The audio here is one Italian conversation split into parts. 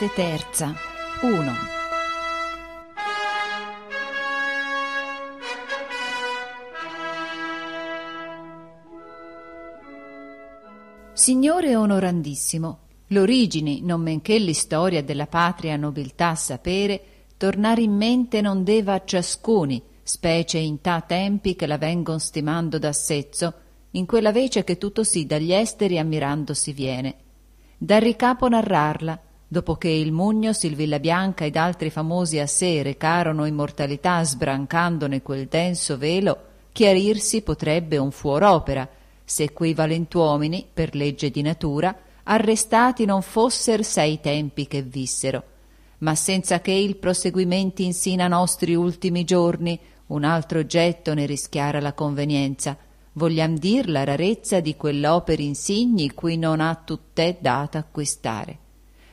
Parte terza 1 Signore onorandissimo, l'origini, non men menché l'istoria della patria nobiltà sapere, tornare in mente non deva a ciascuni, specie in ta tempi che la vengon stimando da sezzo, in quella vece che tutto si dagli esteri ammirando si viene. Dal ricapo narrarla, dopo che il Mugno, Silvilla Bianca ed altri famosi a sé recarono immortalità sbrancandone quel denso velo, chiarirsi potrebbe un fuor'opera, se quei valentuomini, per legge di natura, arrestati non fosser sei tempi che vissero. Ma senza che il proseguimenti insina nostri ultimi giorni, un altro oggetto ne rischiara la convenienza. Vogliam dir la rarezza di quell'operi insigni cui non ha tutt'è data acquistare.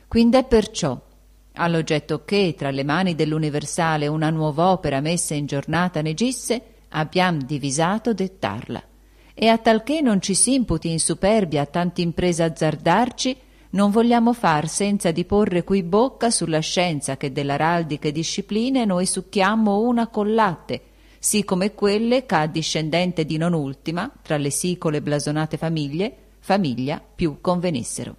Quind'è perciò all'oggetto che, tra le mani dell'universale, una nuova opera messa in giornata ne gisse, abbiam divisato dettarla. E a talché non ci si imputi in superbia a tanta impresa azzardarci, non vogliamo far senza di porre qui bocca sulla scienza che dell'araldiche discipline noi succhiamo una col latte, sì come quelle c'ha discendente di non ultima, tra le sicole blasonate famiglie, famiglia più convenissero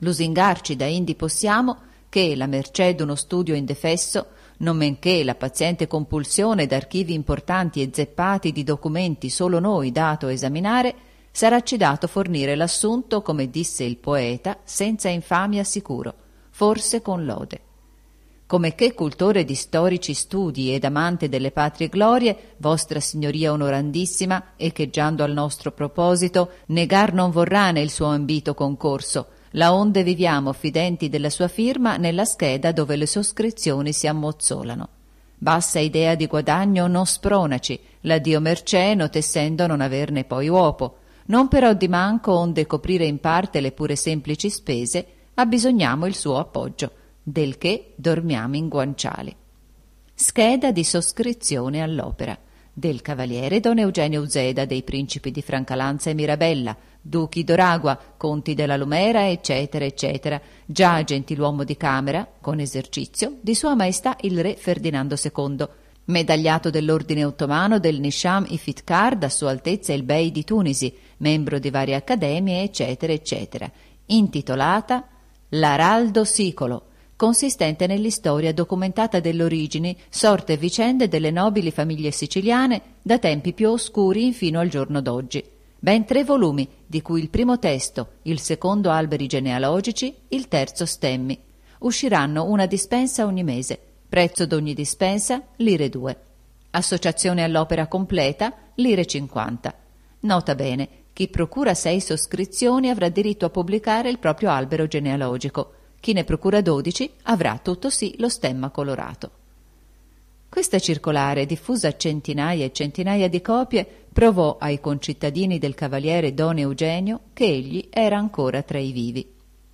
lusingarci da indi possiamo che, la mercè d'uno studio indefesso, non men che la paziente compulsione d'archivi importanti e zeppati di documenti solo noi dato a esaminare, saràci dato fornire l'assunto, come disse il poeta, senza infamia sicuro, forse con lode. Come che cultore di storici studi ed amante delle patrie glorie, vostra signoria onorandissima, echeggiando al nostro proposito, negar non vorrà nel suo ambito concorso, laonde viviamo fidenti della sua firma nella scheda dove le sottoscrizioni si ammozzolano. Bassa idea di guadagno non spronaci, la l'addio merceno tessendo non averne poi uopo, non però di manco onde coprire in parte le pure semplici spese, abbisogniamo il suo appoggio, del che dormiamo in guanciali. Scheda di soscrizione all'opera del cavaliere don Eugenio Uzeda, dei principi di Francalanza e Mirabella, duchi d'Oragua, conti della Lumera, eccetera, eccetera, già gentiluomo di Camera, con esercizio, di Sua Maestà il Re Ferdinando II, medagliato dell'Ordine Ottomano del Nisham Ifitkar da Sua Altezza il Bey di Tunisi, membro di varie accademie, eccetera, eccetera, intitolata L'Araldo Sicolo, consistente nell'istoria documentata dell'origine, sorte e vicende delle nobili famiglie siciliane da tempi più oscuri fino al giorno d'oggi. Ben tre volumi, di cui il primo testo, il secondo alberi genealogici, il terzo stemmi. Usciranno una dispensa ogni mese. Prezzo d'ogni dispensa, lire 2. Associazione all'opera completa, lire 50. Nota bene, chi procura sei sottoscrizioni avrà diritto a pubblicare il proprio albero genealogico. Chi ne procura 12 avrà tutto sì lo stemma colorato. Questa circolare, diffusa a centinaia e centinaia di copie, provò ai concittadini del cavaliere Don Eugenio che egli era ancora tra i vivi.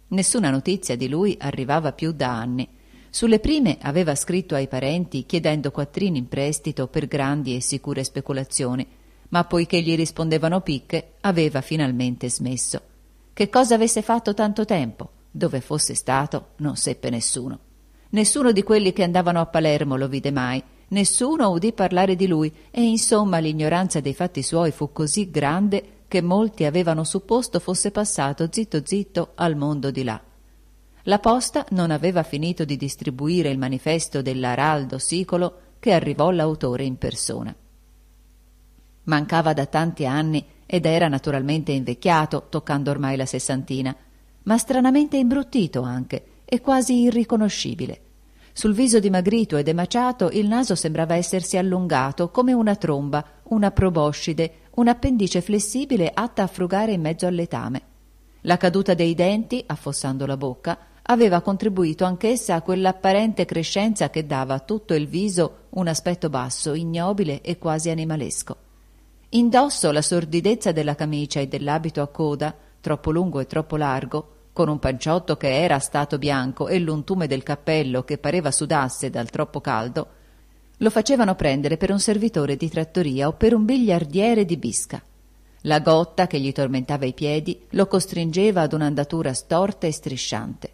Nessuna notizia di lui arrivava più da anni. Sulle prime aveva scritto ai parenti chiedendo quattrini in prestito per grandi e sicure speculazioni, ma poiché gli rispondevano picche, aveva finalmente smesso. Che cosa avesse fatto tanto tempo? Dove fosse stato non seppe nessuno. Nessuno di quelli che andavano a Palermo lo vide mai, nessuno udì parlare di lui e insomma l'ignoranza dei fatti suoi fu così grande che molti avevano supposto fosse passato zitto zitto al mondo di là. La posta non aveva finito di distribuire il manifesto dell'Araldo Sicolo che arrivò l'autore in persona. Mancava da tanti anni ed era naturalmente invecchiato, toccando ormai la sessantina, ma stranamente imbruttito anche e quasi irriconoscibile. Sul viso dimagrito ed emaciato il naso sembrava essersi allungato come una tromba, una proboscide, un'appendice flessibile atta a frugare in mezzo al letame. La caduta dei denti, affossando la bocca, aveva contribuito anch'essa a quell'apparente crescenza che dava a tutto il viso un aspetto basso, ignobile e quasi animalesco. Indosso la sordidezza della camicia e dell'abito a coda, troppo lungo e troppo largo, con un panciotto che era stato bianco e l'untume del cappello che pareva sudasse dal troppo caldo, lo facevano prendere per un servitore di trattoria o per un bigliardiere di bisca. La gotta che gli tormentava i piedi lo costringeva ad un'andatura storta e strisciante.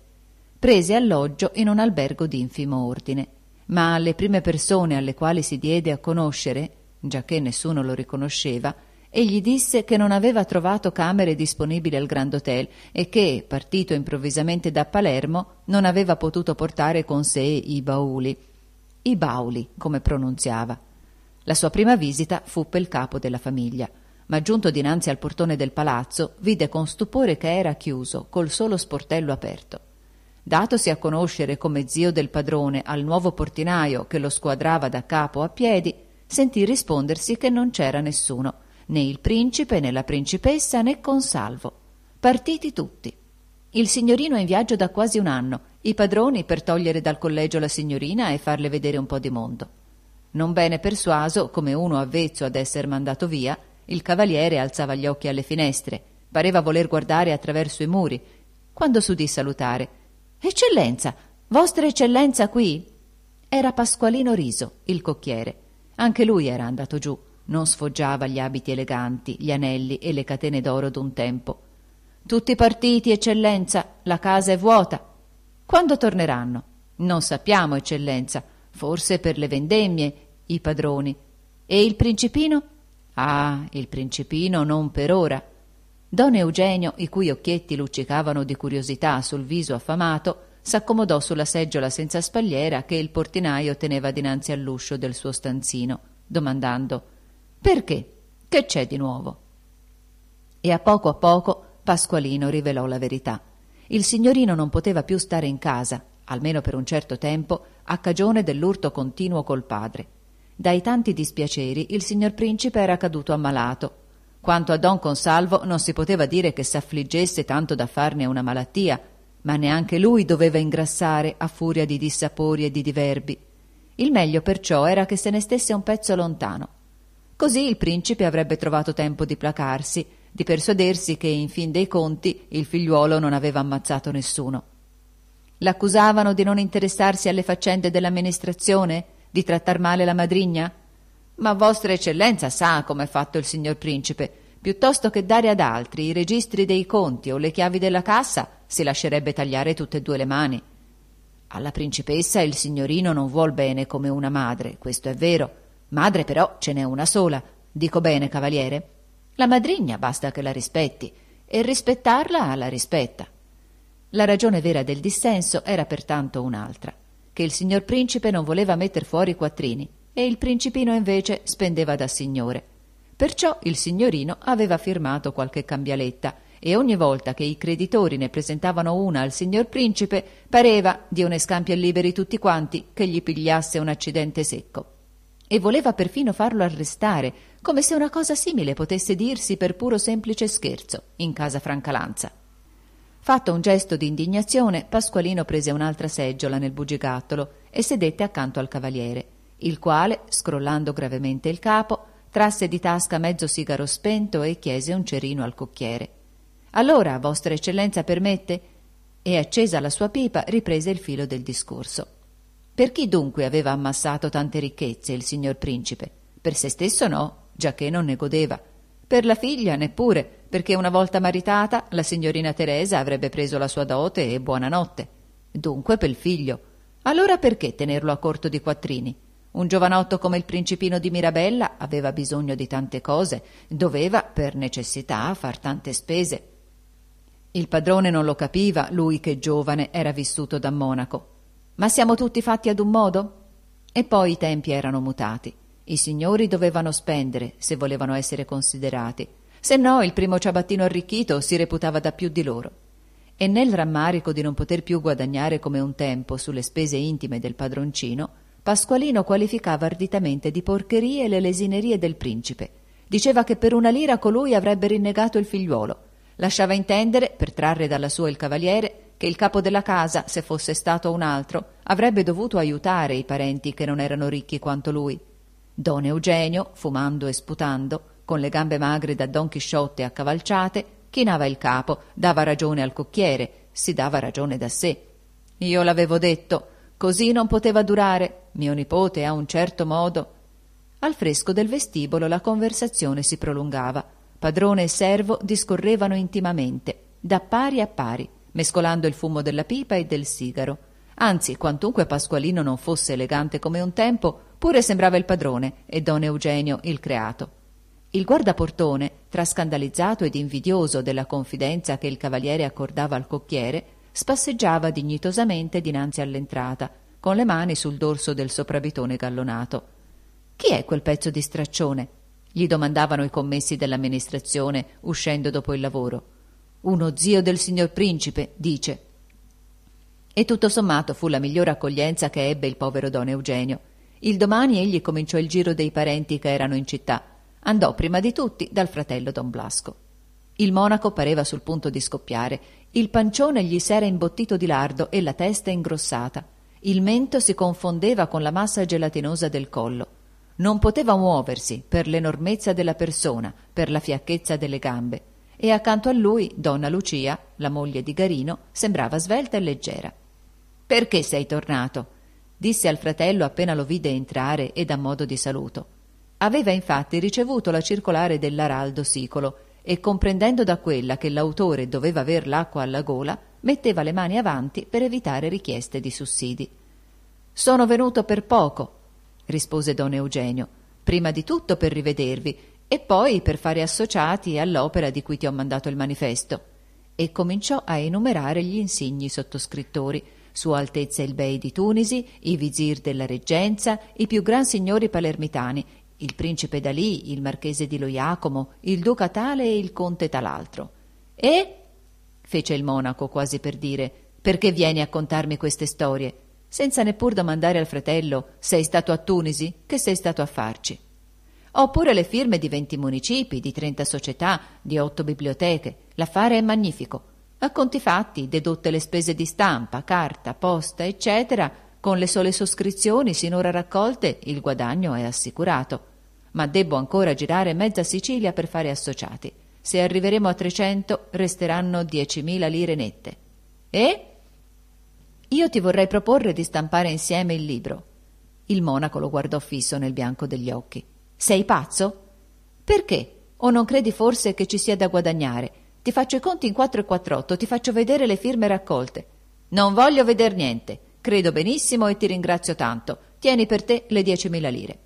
Prese alloggio in un albergo d'infimo ordine, ma alle prime persone alle quali si diede a conoscere, giacché nessuno lo riconosceva, e gli disse che non aveva trovato camere disponibili al Grand Hotel e che, partito improvvisamente da Palermo, non aveva potuto portare con sé i bauli. I bauli, come pronunziava. La sua prima visita fu pel capo della famiglia, ma giunto dinanzi al portone del palazzo, vide con stupore che era chiuso, col solo sportello aperto. Datosi a conoscere come zio del padrone al nuovo portinaio che lo squadrava da capo a piedi, sentì rispondersi che non c'era nessuno né il principe né la principessa né Consalvo. Partiti tutti. Il signorino è in viaggio da quasi un anno, i padroni per togliere dal collegio la signorina e farle vedere un po' di mondo. Non bene persuaso, come uno avvezzo ad essere mandato via, il cavaliere alzava gli occhi alle finestre, pareva voler guardare attraverso i muri, quando s'udì salutare. Eccellenza, vostra eccellenza qui? Era Pasqualino Riso, il cocchiere. Anche lui era andato giù. Non sfoggiava gli abiti eleganti, gli anelli e le catene d'oro d'un tempo. Tutti partiti, eccellenza, la casa è vuota. Quando torneranno? Non sappiamo, eccellenza, forse per le vendemmie, i padroni. E il principino? Ah, il principino non per ora. Don Eugenio, i cui occhietti luccicavano di curiosità sul viso affamato, s'accomodò sulla seggiola senza spalliera che il portinaio teneva dinanzi all'uscio del suo stanzino, domandando perché? Che c'è di nuovo? E a poco a poco Pasqualino rivelò la verità. Il signorino non poteva più stare in casa, almeno per un certo tempo, a cagione dell'urto continuo col padre. Dai tanti dispiaceri il signor principe era caduto ammalato. Quanto a don Consalvo non si poteva dire che s'affliggesse tanto da farne una malattia, ma neanche lui doveva ingrassare a furia di dissapori e di diverbi. Il meglio perciò era che se ne stesse un pezzo lontano Così il principe avrebbe trovato tempo di placarsi, di persuadersi che in fin dei conti il figliuolo non aveva ammazzato nessuno. L'accusavano di non interessarsi alle faccende dell'amministrazione, di trattar male la madrigna? Ma Vostra Eccellenza sa come com'è fatto il signor principe. Piuttosto che dare ad altri i registri dei conti o le chiavi della cassa, si lascerebbe tagliare tutte e due le mani. Alla principessa il signorino non vuol bene come una madre, questo è vero Madre però ce n'è una sola. Dico bene, cavaliere? La madrigna basta che la rispetti e rispettarla la rispetta. La ragione vera del dissenso era pertanto un'altra, che il signor principe non voleva metter fuori i quattrini e il principino invece spendeva da signore. Perciò il signorino aveva firmato qualche cambialetta e ogni volta che i creditori ne presentavano una al signor principe pareva, Dio ne scampi e liberi tutti quanti, che gli pigliasse un accidente secco e voleva perfino farlo arrestare, come se una cosa simile potesse dirsi per puro semplice scherzo in casa Francalanza. Fatto un gesto di indignazione, Pasqualino prese un'altra seggiola nel bugigattolo e sedette accanto al cavaliere, il quale, scrollando gravemente il capo, trasse di tasca mezzo sigaro spento e chiese un cerino al cocchiere. Allora, Vostra Eccellenza permette? E accesa la sua pipa, riprese il filo del discorso. Per chi dunque aveva ammassato tante ricchezze il signor principe? Per se stesso no, giacché non ne godeva. Per la figlia neppure, perché una volta maritata la signorina Teresa avrebbe preso la sua dote e buonanotte. Dunque per il figlio. Allora perché tenerlo a corto di quattrini? Un giovanotto come il principino di Mirabella aveva bisogno di tante cose, doveva per necessità far tante spese. Il padrone non lo capiva, lui che giovane era vissuto da monaco. Ma siamo tutti fatti ad un modo? E poi i tempi erano mutati. I signori dovevano spendere se volevano essere considerati, se no il primo ciabattino arricchito si reputava da più di loro. E nel rammarico di non poter più guadagnare come un tempo sulle spese intime del padroncino, Pasqualino qualificava arditamente di porcherie le lesinerie del principe. Diceva che per una lira colui avrebbe rinnegato il figliuolo. Lasciava intendere, per trarre dalla sua il cavaliere, che il capo della casa, se fosse stato un altro, avrebbe dovuto aiutare i parenti che non erano ricchi quanto lui. Don Eugenio, fumando e sputando, con le gambe magre da Don Chisciotte accavalciate, chinava il capo, dava ragione al cocchiere, si dava ragione da sé. Io l'avevo detto, così non poteva durare, mio nipote ha un certo modo. Al fresco del vestibolo la conversazione si prolungava. Padrone e servo discorrevano intimamente, da pari a pari, mescolando il fumo della pipa e del sigaro. Anzi, quantunque Pasqualino non fosse elegante come un tempo, pure sembrava il padrone e don Eugenio il creato. Il guardaportone, tra scandalizzato ed invidioso della confidenza che il cavaliere accordava al cocchiere, spasseggiava dignitosamente dinanzi all'entrata, con le mani sul dorso del soprabitone gallonato. Chi è quel pezzo di straccione? gli domandavano i commessi dell'amministrazione uscendo dopo il lavoro. Uno zio del signor principe, dice. E tutto sommato fu la migliore accoglienza che ebbe il povero don Eugenio. Il domani egli cominciò il giro dei parenti che erano in città. Andò prima di tutti dal fratello don Blasco. Il monaco pareva sul punto di scoppiare. Il pancione gli s'era imbottito di lardo e la testa ingrossata. Il mento si confondeva con la massa gelatinosa del collo. Non poteva muoversi per l'enormezza della persona, per la fiacchezza delle gambe e accanto a lui donna Lucia, la moglie di Garino, sembrava svelta e leggera. Perché sei tornato? disse al fratello appena lo vide entrare ed a modo di saluto. Aveva infatti ricevuto la circolare dell'araldo Sicolo e comprendendo da quella che l'autore doveva aver l'acqua alla gola, metteva le mani avanti per evitare richieste di sussidi. Sono venuto per poco, rispose don Eugenio, prima di tutto per rivedervi e poi per fare associati all'opera di cui ti ho mandato il manifesto. E cominciò a enumerare gli insigni sottoscrittori. Sua Altezza il Bey di Tunisi, i vizir della reggenza, i più gran signori palermitani, il principe Dalì, il marchese di Loiacomo, il duca tale e il conte tal'altro. E? fece il monaco quasi per dire, perché vieni a contarmi queste storie? Senza neppur domandare al fratello, sei stato a Tunisi? Che sei stato a farci? Oppure le firme di 20 municipi, di 30 società, di 8 biblioteche. L'affare è magnifico. A conti fatti, dedotte le spese di stampa, carta, posta, eccetera, con le sole sottoscrizioni sinora raccolte, il guadagno è assicurato. Ma debbo ancora girare mezza Sicilia per fare associati. Se arriveremo a 300 resteranno 10.000 lire nette. E? Io ti vorrei proporre di stampare insieme il libro. Il monaco lo guardò fisso nel bianco degli occhi. Sei pazzo? Perché? O non credi forse che ci sia da guadagnare? Ti faccio i conti in 4 e 48, ti faccio vedere le firme raccolte. Non voglio veder niente. Credo benissimo e ti ringrazio tanto. Tieni per te le 10.000 lire.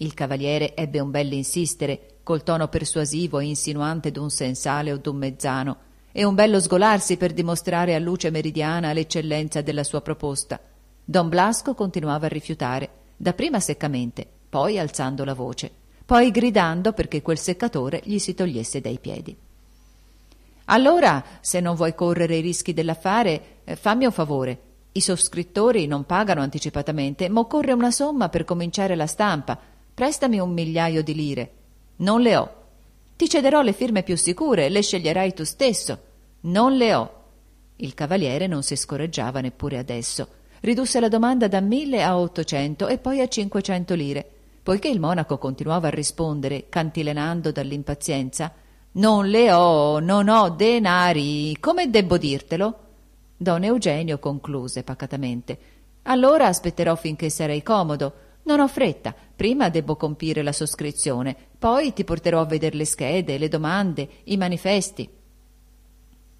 Il cavaliere ebbe un bel insistere, col tono persuasivo e insinuante d'un sensale o d'un mezzano, e un bello sgolarsi per dimostrare a luce meridiana l'eccellenza della sua proposta. Don Blasco continuava a rifiutare, dapprima seccamente, poi alzando la voce, poi gridando perché quel seccatore gli si togliesse dai piedi. Allora, se non vuoi correre i rischi dell'affare, eh, fammi un favore. I sottoscrittori non pagano anticipatamente, ma occorre una somma per cominciare la stampa. Prestami un migliaio di lire. Non le ho. Ti cederò le firme più sicure, le sceglierai tu stesso. Non le ho. Il cavaliere non si scorreggiava neppure adesso. Ridusse la domanda da mille a ottocento e poi a cinquecento lire. Poiché il monaco continuava a rispondere, cantilenando dall'impazienza, Non le ho, non ho denari, come debbo dirtelo? Don Eugenio concluse pacatamente, Allora aspetterò finché sarai comodo. Non ho fretta, prima debbo compire la sottoscrizione, poi ti porterò a vedere le schede, le domande, i manifesti.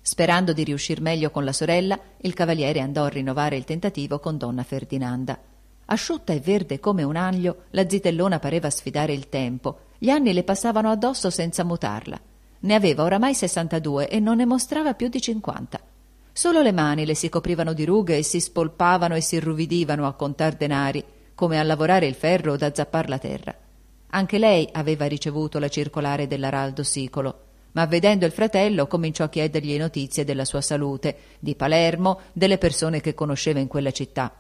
Sperando di riuscir meglio con la sorella, il cavaliere andò a rinnovare il tentativo con donna Ferdinanda. Asciutta e verde come un aglio, la zitellona pareva sfidare il tempo. Gli anni le passavano addosso senza mutarla. Ne aveva oramai 62 e non ne mostrava più di 50. Solo le mani le si coprivano di rughe e si spolpavano e si irruvidivano a contar denari, come a lavorare il ferro o da zappar la terra. Anche lei aveva ricevuto la circolare dell'araldo Sicolo, ma vedendo il fratello cominciò a chiedergli notizie della sua salute, di Palermo, delle persone che conosceva in quella città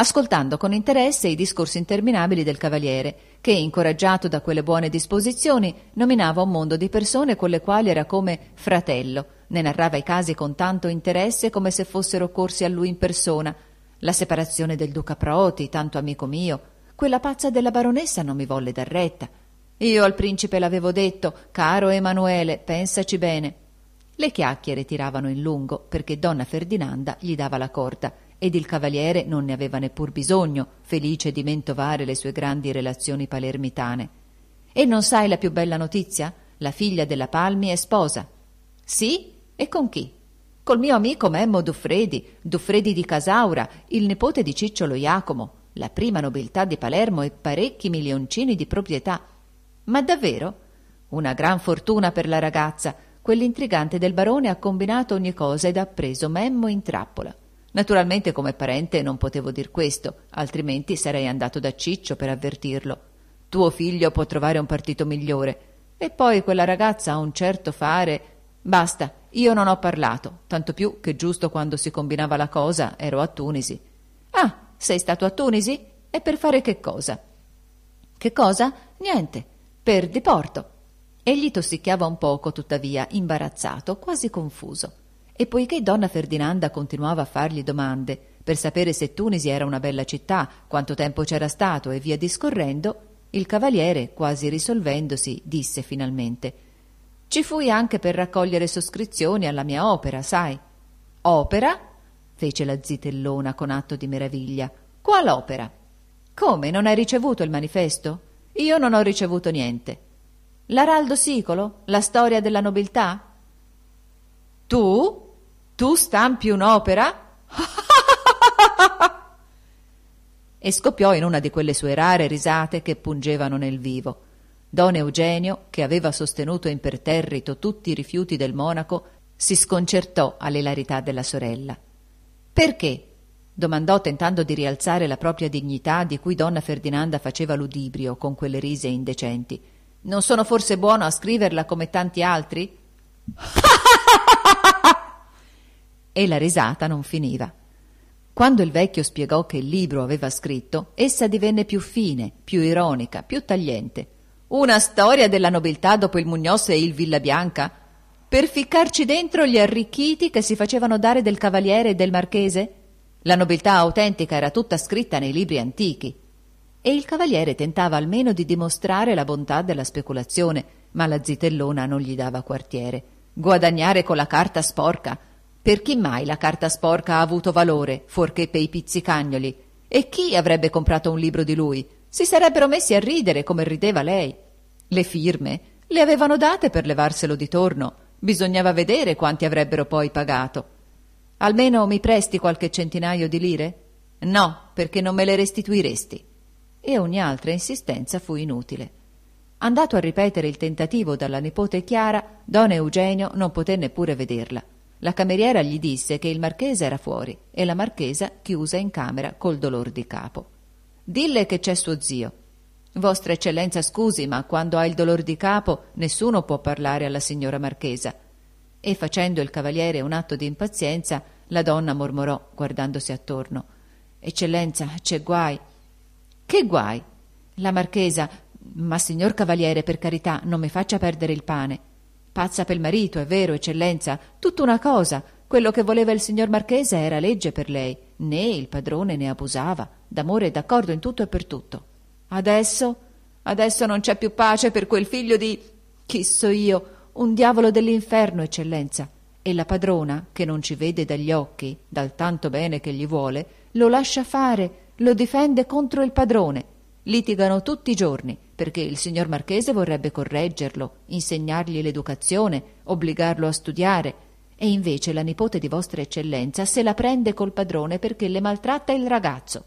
ascoltando con interesse i discorsi interminabili del cavaliere, che, incoraggiato da quelle buone disposizioni, nominava un mondo di persone con le quali era come fratello, ne narrava i casi con tanto interesse come se fossero corsi a lui in persona, la separazione del duca Proti, tanto amico mio, quella pazza della baronessa non mi volle dar retta. Io al principe l'avevo detto, caro Emanuele, pensaci bene. Le chiacchiere tiravano in lungo perché donna Ferdinanda gli dava la corda ed il cavaliere non ne aveva neppur bisogno, felice di mentovare le sue grandi relazioni palermitane. E non sai la più bella notizia? La figlia della Palmi è sposa. Sì? E con chi? Col mio amico Memmo Duffredi, Duffredi di Casaura, il nipote di Cicciolo Iacomo, la prima nobiltà di Palermo e parecchi milioncini di proprietà. Ma davvero? Una gran fortuna per la ragazza. Quell'intrigante del barone ha combinato ogni cosa ed ha preso Memmo in trappola. Naturalmente come parente non potevo dir questo, altrimenti sarei andato da Ciccio per avvertirlo. Tuo figlio può trovare un partito migliore. E poi quella ragazza ha un certo fare. Basta, io non ho parlato, tanto più che giusto quando si combinava la cosa ero a Tunisi. Ah, sei stato a Tunisi? E per fare che cosa? Che cosa? Niente, per diporto. Egli tossicchiava un poco, tuttavia, imbarazzato, quasi confuso. E poiché donna Ferdinanda continuava a fargli domande per sapere se Tunisi era una bella città, quanto tempo c'era stato e via discorrendo, il cavaliere, quasi risolvendosi, disse finalmente Ci fui anche per raccogliere sottoscrizioni alla mia opera, sai. Opera? fece la zitellona con atto di meraviglia. Qual opera? Come, non hai ricevuto il manifesto? Io non ho ricevuto niente. L'araldo sicolo? La storia della nobiltà? Tu? tu stampi un'opera? e scoppiò in una di quelle sue rare risate che pungevano nel vivo. Don Eugenio, che aveva sostenuto imperterrito tutti i rifiuti del monaco, si sconcertò all'ilarità della sorella. Perché? domandò tentando di rialzare la propria dignità di cui donna Ferdinanda faceva ludibrio con quelle risa indecenti. Non sono forse buono a scriverla come tanti altri? E la risata non finiva. Quando il vecchio spiegò che il libro aveva scritto, essa divenne più fine, più ironica, più tagliente. Una storia della nobiltà dopo il Mugnos e il Villa Bianca? Per ficcarci dentro gli arricchiti che si facevano dare del cavaliere e del marchese? La nobiltà autentica era tutta scritta nei libri antichi. E il cavaliere tentava almeno di dimostrare la bontà della speculazione, ma la zitellona non gli dava quartiere. Guadagnare con la carta sporca, per chi mai la carta sporca ha avuto valore, fuorché per i pizzicagnoli? E chi avrebbe comprato un libro di lui? Si sarebbero messi a ridere come rideva lei. Le firme le avevano date per levarselo di torno. Bisognava vedere quanti avrebbero poi pagato. Almeno mi presti qualche centinaio di lire? No, perché non me le restituiresti. E ogni altra insistenza fu inutile. Andato a ripetere il tentativo dalla nipote Chiara, don Eugenio non poté neppure vederla. La cameriera gli disse che il marchese era fuori e la marchesa chiusa in camera col dolor di capo. Dille che c'è suo zio. Vostra Eccellenza scusi, ma quando ha il dolor di capo nessuno può parlare alla signora marchesa. E facendo il cavaliere un atto di impazienza, la donna mormorò, guardandosi attorno. Eccellenza, c'è guai. Che guai? La marchesa. Ma signor cavaliere, per carità, non mi faccia perdere il pane. Pazza pel marito, è vero, eccellenza, tutta una cosa. Quello che voleva il signor Marchese era legge per lei, né il padrone ne abusava, d'amore e d'accordo in tutto e per tutto. Adesso? Adesso non c'è più pace per quel figlio di. chi so io, un diavolo dell'inferno, eccellenza. E la padrona, che non ci vede dagli occhi, dal tanto bene che gli vuole, lo lascia fare, lo difende contro il padrone Litigano tutti i giorni perché il signor Marchese vorrebbe correggerlo, insegnargli l'educazione, obbligarlo a studiare. E invece la nipote di Vostra Eccellenza se la prende col padrone perché le maltratta il ragazzo.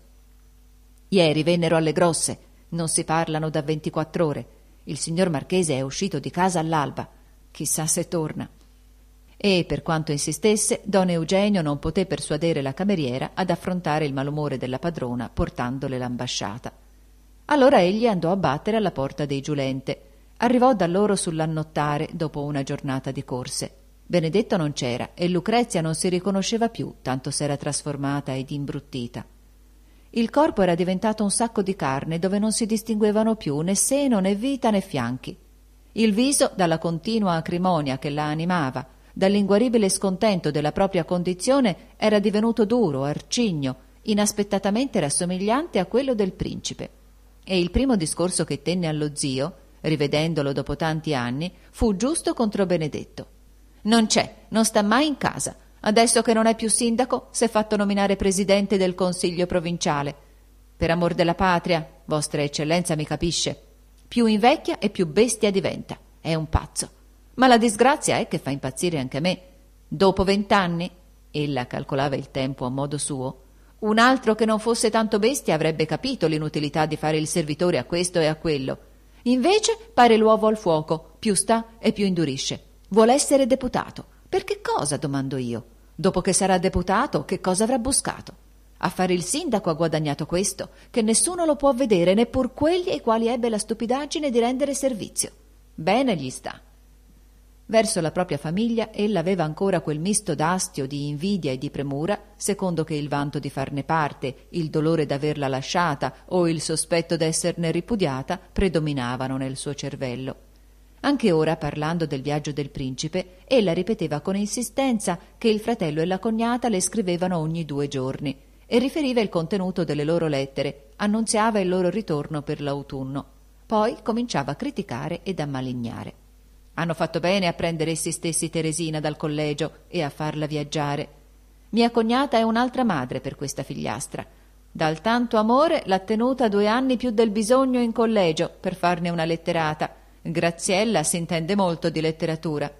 Ieri vennero alle grosse, non si parlano da ventiquattr'ore. Il signor Marchese è uscito di casa all'alba. Chissà se torna. E per quanto insistesse, don Eugenio non poté persuadere la cameriera ad affrontare il malumore della padrona portandole l'ambasciata. Allora egli andò a battere alla porta dei Giulente. Arrivò da loro sull'annottare dopo una giornata di corse. Benedetto non c'era e Lucrezia non si riconosceva più, tanto s'era trasformata ed imbruttita. Il corpo era diventato un sacco di carne dove non si distinguevano più né seno né vita né fianchi. Il viso, dalla continua acrimonia che la animava, dall'inguaribile scontento della propria condizione, era divenuto duro, arcigno, inaspettatamente rassomigliante a quello del principe. E il primo discorso che tenne allo zio, rivedendolo dopo tanti anni, fu giusto contro Benedetto. Non c'è, non sta mai in casa. Adesso che non è più sindaco, s'è fatto nominare presidente del consiglio provinciale. Per amor della patria, vostra eccellenza mi capisce. Più invecchia e più bestia diventa. È un pazzo. Ma la disgrazia è che fa impazzire anche me. Dopo vent'anni, ella calcolava il tempo a modo suo, un altro che non fosse tanto bestia avrebbe capito l'inutilità di fare il servitore a questo e a quello. Invece pare l'uovo al fuoco, più sta e più indurisce. Vuole essere deputato. Per che cosa? domando io. Dopo che sarà deputato, che cosa avrà buscato? A fare il sindaco ha guadagnato questo, che nessuno lo può vedere, neppur quelli ai quali ebbe la stupidaggine di rendere servizio. Bene gli sta. Verso la propria famiglia ella aveva ancora quel misto d'astio, di invidia e di premura, secondo che il vanto di farne parte, il dolore d'averla lasciata o il sospetto d'esserne ripudiata predominavano nel suo cervello. Anche ora, parlando del viaggio del principe, ella ripeteva con insistenza che il fratello e la cognata le scrivevano ogni due giorni e riferiva il contenuto delle loro lettere, annunziava il loro ritorno per l'autunno. Poi cominciava a criticare ed ammalignare. Hanno fatto bene a prendere essi stessi Teresina dal collegio e a farla viaggiare. Mia cognata è un'altra madre per questa figliastra. Dal tanto amore l'ha tenuta due anni più del bisogno in collegio per farne una letterata. Graziella si intende molto di letteratura.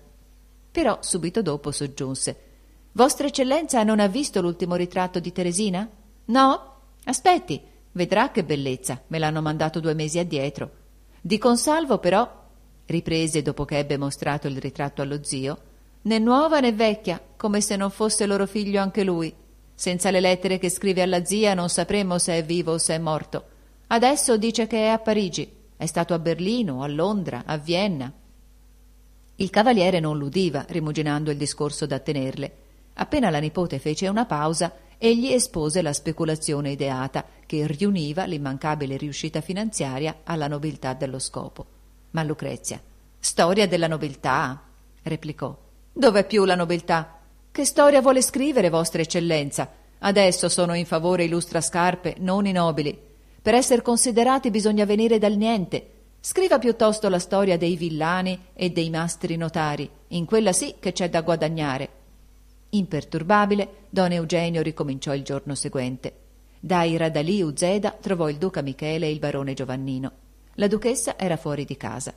Però subito dopo soggiunse: Vostra Eccellenza non ha visto l'ultimo ritratto di Teresina? No? Aspetti, vedrà che bellezza, me l'hanno mandato due mesi addietro. Di Consalvo, però, riprese dopo che ebbe mostrato il ritratto allo zio, né nuova né vecchia, come se non fosse loro figlio anche lui. Senza le lettere che scrive alla zia non sapremmo se è vivo o se è morto. Adesso dice che è a Parigi. È stato a Berlino, a Londra, a Vienna. Il cavaliere non l'udiva, rimuginando il discorso da tenerle. Appena la nipote fece una pausa, egli espose la speculazione ideata che riuniva l'immancabile riuscita finanziaria alla nobiltà dello scopo ma Lucrezia. Storia della nobiltà, replicò. Dov'è più la nobiltà? Che storia vuole scrivere, Vostra Eccellenza? Adesso sono in favore i lustrascarpe, non i nobili. Per essere considerati bisogna venire dal niente. Scriva piuttosto la storia dei villani e dei mastri notari. In quella sì che c'è da guadagnare. Imperturbabile, don Eugenio ricominciò il giorno seguente. Dai Radalì Uzeda trovò il duca Michele e il barone Giovannino. La duchessa era fuori di casa.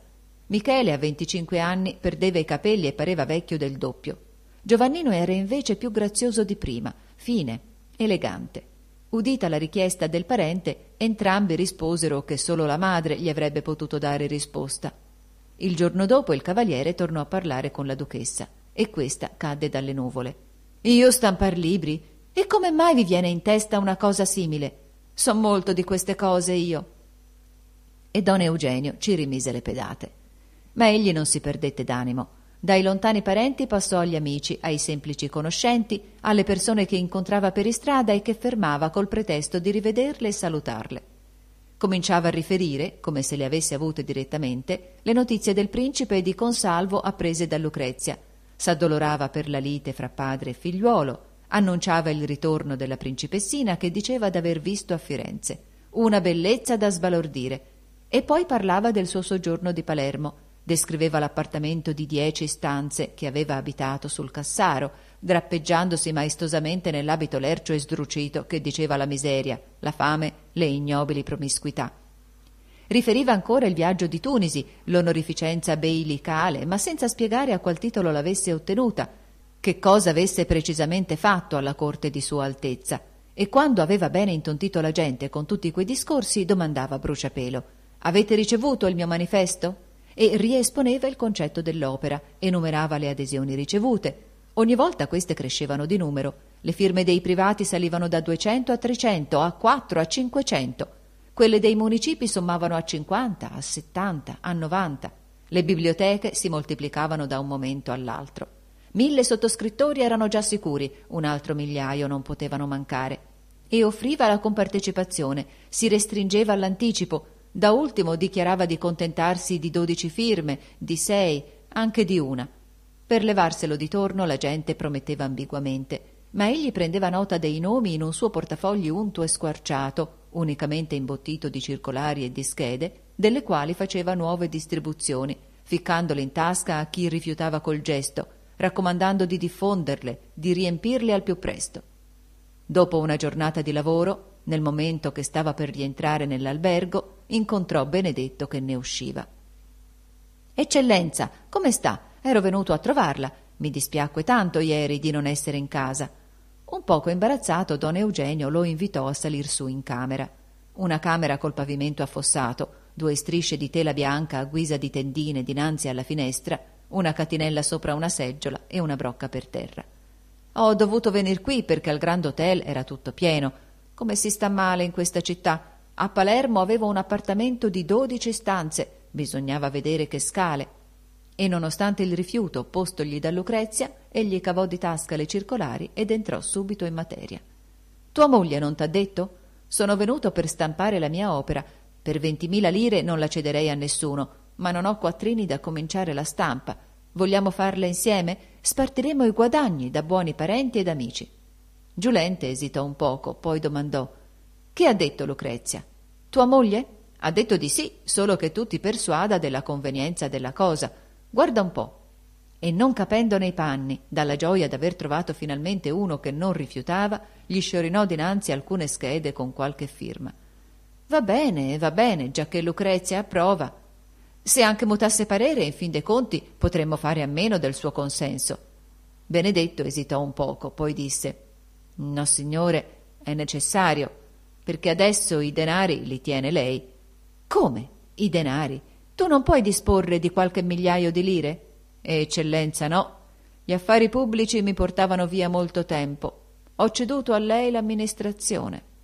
Michele, a 25 anni, perdeva i capelli e pareva vecchio del doppio. Giovannino era invece più grazioso di prima, fine, elegante. Udita la richiesta del parente, entrambi risposero che solo la madre gli avrebbe potuto dare risposta. Il giorno dopo il cavaliere tornò a parlare con la duchessa e questa cadde dalle nuvole. Io stampar libri? E come mai vi viene in testa una cosa simile? So molto di queste cose io e don Eugenio ci rimise le pedate. Ma egli non si perdette d'animo. Dai lontani parenti passò agli amici, ai semplici conoscenti, alle persone che incontrava per istrada e che fermava col pretesto di rivederle e salutarle. Cominciava a riferire, come se le avesse avute direttamente, le notizie del principe e di Consalvo apprese da Lucrezia. S'addolorava per la lite fra padre e figliuolo, annunciava il ritorno della principessina che diceva d'aver visto a Firenze. Una bellezza da sbalordire, e poi parlava del suo soggiorno di Palermo, descriveva l'appartamento di dieci stanze che aveva abitato sul Cassaro, drappeggiandosi maestosamente nell'abito lercio e sdrucito che diceva la miseria, la fame, le ignobili promiscuità. Riferiva ancora il viaggio di Tunisi, l'onorificenza beilicale, ma senza spiegare a qual titolo l'avesse ottenuta, che cosa avesse precisamente fatto alla corte di Sua Altezza. E quando aveva bene intontito la gente con tutti quei discorsi, domandava a bruciapelo: Avete ricevuto il mio manifesto? E riesponeva il concetto dell'opera, enumerava le adesioni ricevute. Ogni volta queste crescevano di numero. Le firme dei privati salivano da 200 a 300, a 4, a 500. Quelle dei municipi sommavano a 50, a 70, a 90. Le biblioteche si moltiplicavano da un momento all'altro. Mille sottoscrittori erano già sicuri, un altro migliaio non potevano mancare. E offriva la compartecipazione, si restringeva all'anticipo, da ultimo dichiarava di contentarsi di dodici firme, di sei, anche di una. Per levarselo di torno la gente prometteva ambiguamente, ma egli prendeva nota dei nomi in un suo portafogli unto e squarciato, unicamente imbottito di circolari e di schede, delle quali faceva nuove distribuzioni, ficcandole in tasca a chi rifiutava col gesto, raccomandando di diffonderle, di riempirle al più presto. Dopo una giornata di lavoro, nel momento che stava per rientrare nell'albergo, incontrò Benedetto che ne usciva. Eccellenza, come sta? Ero venuto a trovarla. Mi dispiacque tanto ieri di non essere in casa. Un poco imbarazzato, don Eugenio lo invitò a salir su in camera. Una camera col pavimento affossato, due strisce di tela bianca a guisa di tendine dinanzi alla finestra, una catinella sopra una seggiola e una brocca per terra. Ho dovuto venir qui perché al Grand Hotel era tutto pieno come si sta male in questa città? A Palermo avevo un appartamento di dodici stanze, bisognava vedere che scale. E nonostante il rifiuto postogli da Lucrezia, egli cavò di tasca le circolari ed entrò subito in materia. Tua moglie non t'ha detto? Sono venuto per stampare la mia opera. Per ventimila lire non la cederei a nessuno, ma non ho quattrini da cominciare la stampa. Vogliamo farla insieme? Spartiremo i guadagni da buoni parenti ed amici. Giulente esitò un poco, poi domandò Che ha detto Lucrezia? Tua moglie? Ha detto di sì, solo che tu ti persuada della convenienza della cosa. Guarda un po'. E non capendo nei panni, dalla gioia d'aver trovato finalmente uno che non rifiutava, gli sciorinò dinanzi alcune schede con qualche firma. Va bene, va bene, giacché Lucrezia approva. Se anche mutasse parere, in fin dei conti, potremmo fare a meno del suo consenso. Benedetto esitò un poco, poi disse No, signore, è necessario, perché adesso i denari li tiene lei. Come? I denari? Tu non puoi disporre di qualche migliaio di lire? Eccellenza, no. Gli affari pubblici mi portavano via molto tempo. Ho ceduto a lei l'amministrazione.